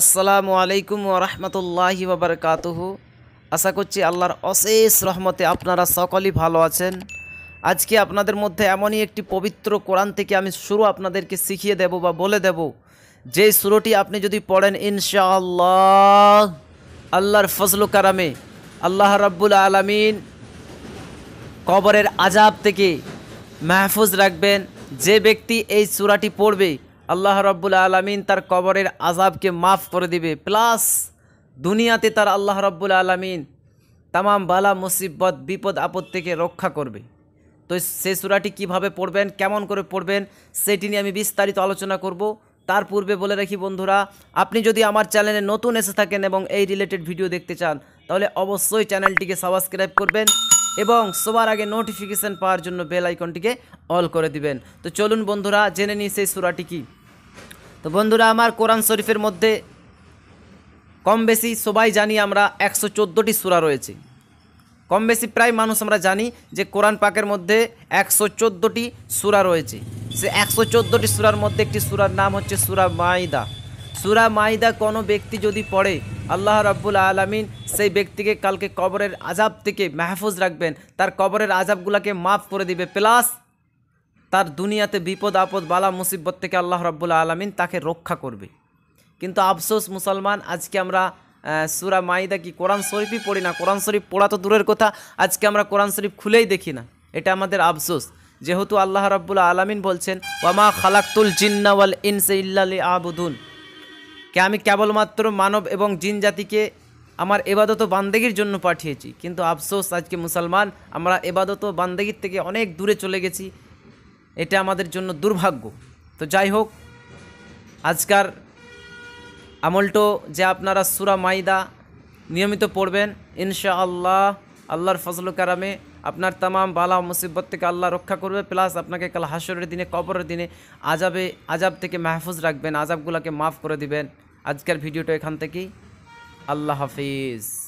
আসসালামু আলাইকুম ওরহমতুল্লাহি বাবরকাতহু আশা করছি আল্লাহর অশেষ রহমতে আপনারা সকলেই ভালো আছেন আজকে আপনাদের মধ্যে এমনই একটি পবিত্র কোরআন থেকে আমি শুরু আপনাদেরকে শিখিয়ে দেব বা বলে দেব যেই সুরটি আপনি যদি পড়েন ইনশাআল্লাহ আল্লাহর ফজলু কারামে আল্লাহ রাব্বুল আলমিন কবরের আজাব থেকে মাহফুজ রাখবেন যে ব্যক্তি এই সুরাটি পড়বে আল্লাহ রব্বুল আলমিন তার কবরের আজাবকে মাফ করে দিবে প্লাস দুনিয়াতে তার আল্লাহ রব্বুল আলমিন তামাম বালা মুসিবত বিপদ আপদ থেকে রক্ষা করবে তো সে সুরাটি কিভাবে পড়বেন কেমন করে পড়বেন সেটি নিয়ে আমি বিস্তারিত আলোচনা করব তার পূর্বে বলে রাখি বন্ধুরা আপনি যদি আমার চ্যানেলে নতুন এসে থাকেন এবং এই রিলেটেড ভিডিও দেখতে চান তাহলে অবশ্যই চ্যানেলটিকে সাবস্ক্রাইব করবেন এবং সবার আগে নোটিফিকেশান পাওয়ার জন্য বেল আইকনটিকে অল করে দিবেন তো চলুন বন্ধুরা জেনে নিই সেই সুরাটি কী তো বন্ধুরা আমার কোরআন শরীফের মধ্যে কম বেশি সবাই জানি আমরা একশো চোদ্দোটি সুরা রয়েছে কম বেশি প্রায় মানুষ আমরা জানি যে কোরআন পাকের মধ্যে একশো চোদ্দোটি সুরা রয়েছে সে একশো চোদ্দোটি সুরার মধ্যে একটি সুরার নাম হচ্ছে সুরা মাইদা সুরা মাহিদা কোনো ব্যক্তি যদি পড়ে আল্লাহ রব্বুল আলমিন সেই ব্যক্তিকে কালকে কবরের আজাব থেকে মাহফুজ রাখবেন তার কবরের আজাবগুলাকে মাফ করে দিবে প্লাস তার দুনিয়াতে বিপদ আপদ বালা মুসিবত থেকে আল্লাহ রব্বুল আলমিন তাকে রক্ষা করবে কিন্তু আফসোস মুসলমান আজকে আমরা সুরা মাইদা কি কোরআন শরীফই পড়ি না কোরআন শরীফ পড়া তো দূরের কথা আজকে আমরা কোরআন শরীফ খুলেই দেখি না এটা আমাদের আফসোস যেহেতু আল্লাহ রব্বুল আলমিন বলছেন ওয়ামা খালাক্তুল জিন্নাওয়াল ইনসে ইল্লা আবুদুন কে আমি কেবলমাত্র মানব এবং জিন জাতিকে আমার এবাদত বান্দেগির জন্য পাঠিয়েছি কিন্তু আফসোস আজকে মুসলমান আমরা এবাদত বান্দেগির থেকে অনেক দূরে চলে গেছি এটা আমাদের জন্য দুর্ভাগ্য তো যাই হোক আজকার আমলটো যে আপনারা সুরা মাইদা নিয়মিত পড়বেন ইনশা আল্লাহ আল্লাহর ফজল কারামে আপনার তাম বালা মুসিবত থেকে আল্লাহ রক্ষা করবে প্লাস আপনাকে কাল হাসরের দিনে কবরের দিনে আজাবে আজাব থেকে মাহফুজ রাখবেন আজাবগুলোকে মাফ করে দিবেন আজকের ভিডিওটা এখান থেকেই আল্লাহ হাফিজ